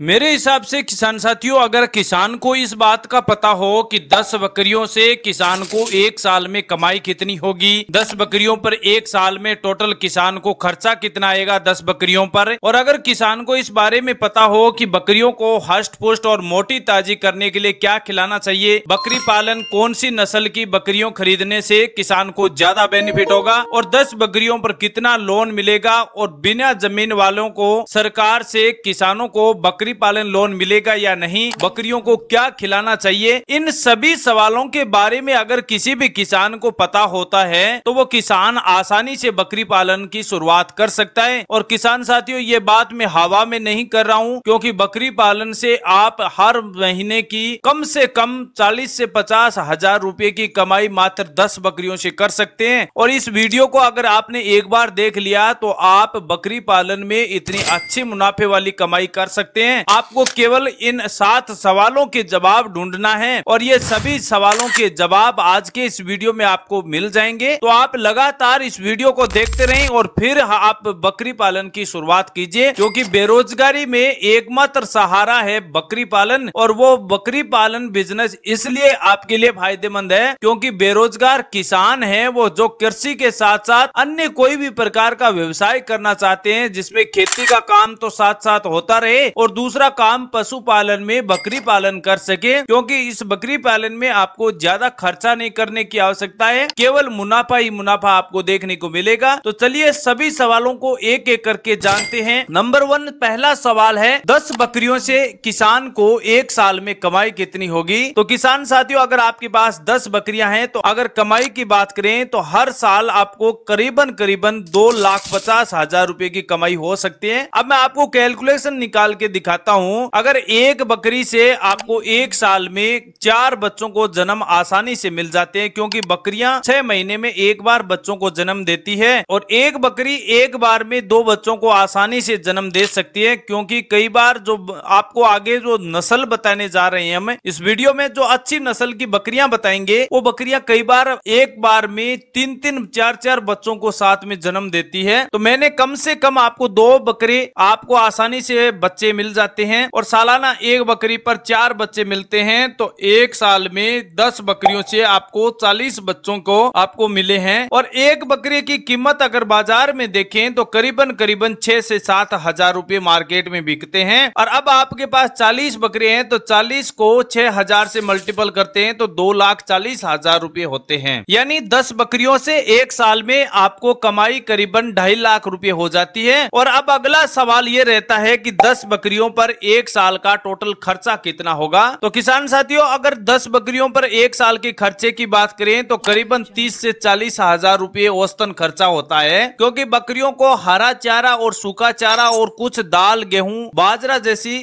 मेरे हिसाब से किसान साथियों अगर किसान को इस बात का पता हो कि 10 बकरियों से किसान को एक साल में कमाई कितनी होगी 10 बकरियों पर एक साल में टोटल किसान को खर्चा कितना आएगा 10 बकरियों पर और अगर किसान को इस बारे में पता हो कि बकरियों को हस्ट पुष्ट और मोटी ताजी करने के लिए क्या खिलाना चाहिए बकरी पालन कौन सी नस्ल की बकरियों खरीदने से किसान को ज्यादा बेनिफिट होगा और दस बकरियों पर कितना लोन मिलेगा और बिना जमीन वालों को सरकार से किसानों को बकरी बकरी पालन लोन मिलेगा या नहीं बकरियों को क्या खिलाना चाहिए इन सभी सवालों के बारे में अगर किसी भी किसान को पता होता है तो वो किसान आसानी से बकरी पालन की शुरुआत कर सकता है और किसान साथियों ये बात मैं हवा में नहीं कर रहा हूँ क्योंकि बकरी पालन से आप हर महीने की कम से कम चालीस से पचास हजार रूपए की कमाई मात्र दस बकरियों से कर सकते हैं और इस वीडियो को अगर आपने एक बार देख लिया तो आप बकरी पालन में इतनी अच्छी मुनाफे वाली कमाई कर सकते हैं हैं आपको केवल इन सात सवालों के जवाब ढूंढना है और ये सभी सवालों के जवाब आज के इस वीडियो में आपको मिल जाएंगे तो आप लगातार इस वीडियो को देखते रहें और फिर आप बकरी पालन की शुरुआत कीजिए क्योंकि बेरोजगारी में एकमात्र सहारा है बकरी पालन और वो बकरी पालन बिजनेस इसलिए आपके लिए फायदेमंद है क्योंकि बेरोजगार किसान है वो जो कृषि के साथ साथ अन्य कोई भी प्रकार का व्यवसाय करना चाहते हैं जिसमें खेती का काम तो साथ साथ होता रहे और दूसरा दूसरा काम पशुपालन में बकरी पालन कर सके क्योंकि इस बकरी पालन में आपको ज्यादा खर्चा नहीं करने की आवश्यकता है केवल मुनाफा ही मुनाफा आपको देखने को मिलेगा तो चलिए सभी सवालों को एक एक करके जानते हैं नंबर वन पहला सवाल है दस बकरियों से किसान को एक साल में कमाई कितनी होगी तो किसान साथियों अगर आपके पास दस बकरियां हैं तो अगर कमाई की बात करें तो हर साल आपको करीबन करीबन दो लाख पचास हजार रूपए की कमाई हो सकती है अब मैं आपको कैलकुलेशन निकाल के दिखा चाहता हूं अगर एक बकरी से आपको एक साल में चार बच्चों को जन्म आसानी से मिल जाते हैं क्योंकि बकरियां छह महीने में एक बार बच्चों को जन्म देती है और एक बकरी एक बार में दो बच्चों को आसानी से जन्म दे सकती है क्योंकि कई बार जो आपको आगे जो नस्ल बताने जा रहे हैं हम इस वीडियो में जो अच्छी नस्ल की बकरियां बताएंगे वो बकरियां कई बार एक बार में तीन तीन चार चार बच्चों को साथ में जन्म देती है तो मैंने कम से कम आपको दो बकरे आपको आसानी से बच्चे मिल जाते जाते हैं और सालाना एक बकरी पर चार बच्चे मिलते हैं तो एक साल में दस बकरियों से आपको चालीस बच्चों को आपको मिले हैं और एक बकरी की कीमत अगर बाजार में देखें तो करीबन करीबन छह से सात हजार रूपए मार्केट में बिकते हैं और अब आपके पास चालीस बकरे हैं तो चालीस को छह हजार से मल्टीपल करते हैं तो दो लाख चालीस हजार रूपए होते हैं यानी दस बकरियों से एक साल में आपको कमाई करीबन ढाई लाख रूपये हो जाती है और अब अगला सवाल ये रहता है कि दस बकरियों बकरियों पर एक साल का टोटल खर्चा कितना होगा तो किसान साथियों अगर दस बकरियों पर एक साल के खर्चे की बात करें तो करीबन तीस से चालीस हजार रूपए औस्तन खर्चा होता है क्योंकि बकरियों को हरा चारा और सूखा चारा और कुछ दाल गेहूं बाजरा जैसी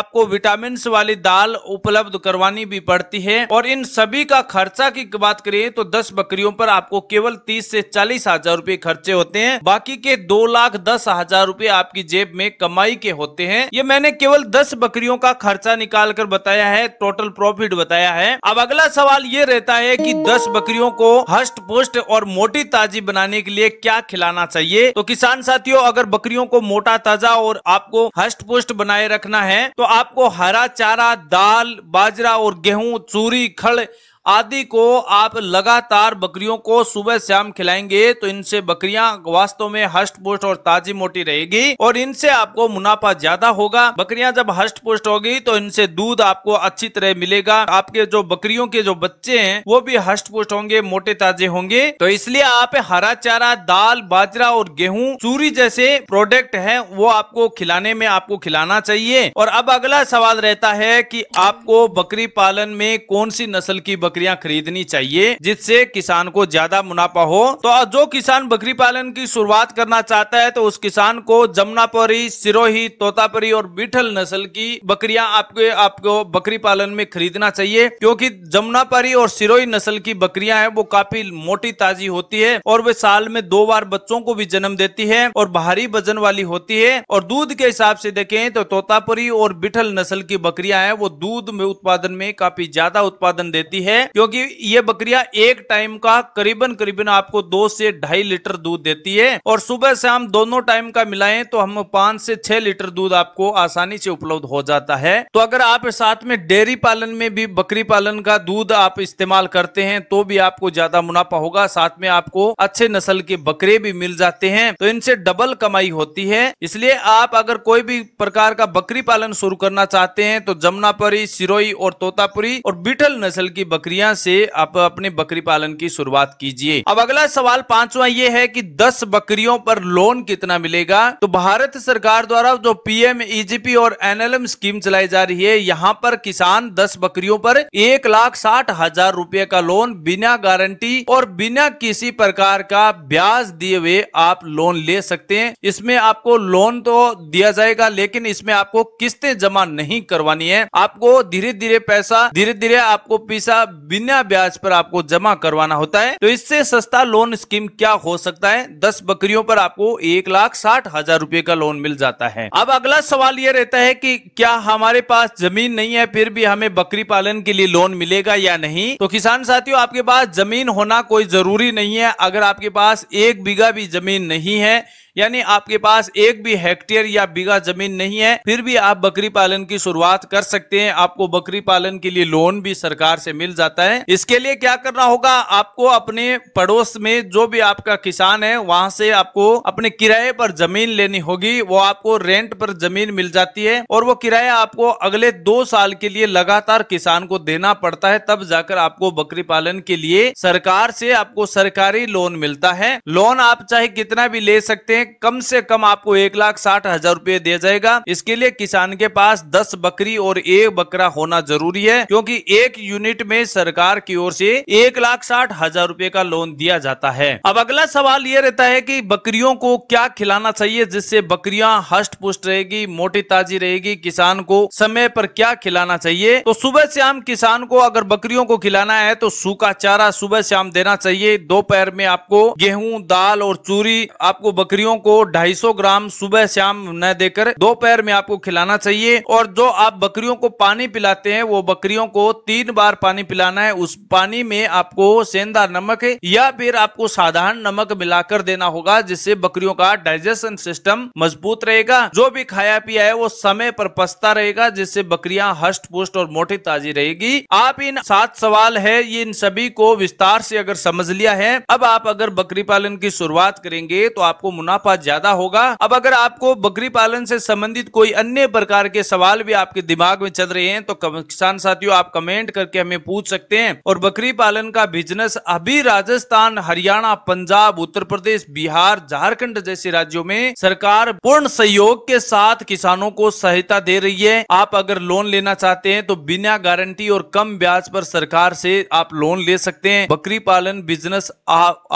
आपको विटामिन वाली दाल उपलब्ध करवानी भी पड़ती है और इन सभी का खर्चा की बात करें तो दस बकरियों पर आपको केवल तीस से चालीस हजार रूपए खर्चे होते हैं बाकी के दो लाख दस हजार रूपए आपकी जेब में कमाई के होते हैं ये मैंने ने केवल दस बकरियों का खर्चा निकाल कर बताया है टोटल प्रॉफिट बताया है अब अगला सवाल ये रहता है कि दस बकरियों को हस्ट पुष्ट और मोटी ताजी बनाने के लिए क्या खिलाना चाहिए तो किसान साथियों अगर बकरियों को मोटा ताजा और आपको हस्ट पोस्ट बनाए रखना है तो आपको हरा चारा दाल बाजरा और गेहूं चूरी खड़ आदि को आप लगातार बकरियों को सुबह शाम खिलाएंगे तो इनसे बकरियां वास्तव में हष्ट पुष्ट और ताजी मोटी रहेगी और इनसे आपको मुनाफा ज्यादा होगा बकरियां जब हष्ट पुष्ट होगी तो इनसे दूध आपको अच्छी तरह मिलेगा आपके जो बकरियों के जो बच्चे हैं वो भी हष्ट पुष्ट होंगे मोटे ताजे होंगे तो इसलिए आप हरा चारा दाल बाजरा और गेहूं चूरी जैसे प्रोडक्ट है वो आपको खिलाने में आपको खिलाना चाहिए और अब अगला सवाल रहता है की आपको बकरी पालन में कौन सी नस्ल की बकरी बकरियां खरीदनी चाहिए जिससे किसान को ज्यादा मुनाफा हो तो जो किसान बकरी पालन की शुरुआत करना चाहता है तो उस किसान को जमुनापरी सिरोही तोतापरी और बिठल नस्ल की बकरियां आपके आपको बकरी पालन में खरीदना चाहिए क्योंकि जमुनापरी और सिरोही नस्ल की बकरियां हैं वो काफी मोटी ताजी होती है और वे साल में दो बार बच्चों को भी जन्म देती है और भारी वजन वाली होती है और दूध के हिसाब से देखें तो तोतापुरी और बिठल नस्ल की बकरियां हैं वो दूध में उत्पादन में काफी ज्यादा उत्पादन देती है क्योंकि ये बकरिया एक टाइम का करीबन करीबन आपको दो से ढाई लीटर दूध देती है और सुबह शाम दोनों टाइम का मिलाएं तो हम पांच से छह लीटर दूध आपको आसानी से उपलब्ध हो जाता है तो अगर आप साथ में डेयरी पालन में भी बकरी पालन का दूध आप इस्तेमाल करते हैं तो भी आपको ज्यादा मुनाफा होगा साथ में आपको अच्छे नस्ल के बकरे भी मिल जाते हैं तो इनसे डबल कमाई होती है इसलिए आप अगर कोई भी प्रकार का बकरी पालन शुरू करना चाहते हैं तो जमुनापुरी सिरोई और तोतापुरी और बिठल नस्ल की बकरी बकरियां से आप अपने बकरी पालन की शुरुआत कीजिए अब अगला सवाल पांचवा ये है कि 10 बकरियों पर लोन कितना मिलेगा तो भारत सरकार द्वारा जो पीएम ईजीपी और एनएलएम स्कीम चलाई जा रही है यहाँ पर किसान दस बकरियों पर एक लाख साठ हजार रूपए का लोन बिना गारंटी और बिना किसी प्रकार का ब्याज दिए हुए आप लोन ले सकते हैं इसमें आपको लोन तो दिया जाएगा लेकिन इसमें आपको किस्तें जमा नहीं करवानी है आपको धीरे धीरे पैसा धीरे धीरे आपको पैसा बिना ब्याज पर आपको जमा करवाना होता है तो इससे सस्ता लोन स्कीम क्या हो सकता है दस बकरियों पर आपको एक लाख साठ हजार रूपए का लोन मिल जाता है अब अगला सवाल ये रहता है कि क्या हमारे पास जमीन नहीं है फिर भी हमें बकरी पालन के लिए लोन मिलेगा या नहीं तो किसान साथियों आपके पास जमीन होना कोई जरूरी नहीं है अगर आपके पास एक बीघा भी जमीन नहीं है यानी आपके पास एक भी हेक्टेयर या बीघा जमीन नहीं है फिर भी आप बकरी पालन की शुरुआत कर सकते हैं आपको बकरी पालन के लिए लोन भी सरकार से मिल जाता है इसके लिए क्या करना होगा आपको अपने पड़ोस में जो भी आपका किसान है वहां से आपको अपने किराए पर जमीन लेनी होगी वो आपको रेंट पर जमीन मिल जाती है और वो किराया आपको अगले दो साल के लिए लगातार किसान को देना पड़ता है तब जाकर आपको बकरी पालन के लिए सरकार से आपको सरकारी लोन मिलता है लोन आप चाहे कितना भी ले सकते हैं कम से कम आपको एक लाख साठ हजार रूपए दिया जाएगा इसके लिए किसान के पास दस बकरी और एक बकरा होना जरूरी है क्योंकि एक यूनिट में सरकार की ओर से एक लाख साठ हजार रूपए का लोन दिया जाता है अब अगला सवाल ये रहता है कि बकरियों को क्या खिलाना चाहिए जिससे बकरिया हष्ट पुष्ट रहेगी मोटी ताजी रहेगी किसान को समय पर क्या खिलाना चाहिए तो सुबह शाम किसान को अगर बकरियों को खिलाना है तो सूखा चारा सुबह शाम देना चाहिए दोपहर में आपको गेहूं दाल और चूरी आपको बकरियों को 250 ग्राम सुबह शाम न देकर दोपहर में आपको खिलाना चाहिए और जो आप बकरियों को पानी पिलाते हैं वो बकरियों को तीन बार पानी पिलाना है उस पानी में आपको सेंधा नमक या फिर आपको साधारण नमक मिलाकर देना होगा जिससे बकरियों का डाइजेशन सिस्टम मजबूत रहेगा जो भी खाया पिया है वो समय पर पछता रहेगा जिससे बकरियां हष्ट पुष्ट और मोटी ताजी रहेगी आप इन सात सवाल है ये इन सभी को विस्तार से अगर समझ लिया है अब आप अगर बकरी पालन की शुरुआत करेंगे तो आपको मुनाफा मुनाफा ज्यादा होगा अब अगर आपको बकरी पालन से संबंधित कोई अन्य प्रकार के सवाल भी आपके दिमाग में चल रहे हैं तो किसान साथियों आप कमेंट करके हमें पूछ सकते हैं और बकरी पालन का बिजनेस अभी राजस्थान हरियाणा पंजाब उत्तर प्रदेश बिहार झारखंड जैसे राज्यों में सरकार पूर्ण सहयोग के साथ किसानों को सहायता दे रही है आप अगर लोन लेना चाहते हैं तो बिना गारंटी और कम ब्याज पर सरकार से आप लोन ले सकते हैं बकरी पालन बिजनेस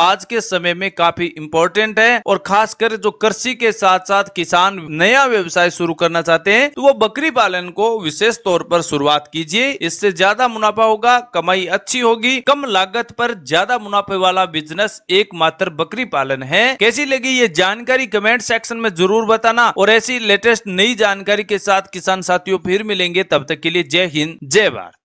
आज के समय में काफी इंपॉर्टेंट है और खास खासकर जो कृषि के साथ साथ किसान नया व्यवसाय शुरू करना चाहते हैं तो वो बकरी पालन को विशेष तौर पर शुरुआत कीजिए इससे ज्यादा मुनाफा होगा कमाई अच्छी होगी कम लागत पर ज्यादा मुनाफे वाला बिजनेस एकमात्र बकरी पालन है कैसी लगी ये जानकारी कमेंट सेक्शन में जरूर बताना और ऐसी लेटेस्ट नई जानकारी के साथ किसान साथियों फिर मिलेंगे तब तक के लिए जय हिंद जय भारत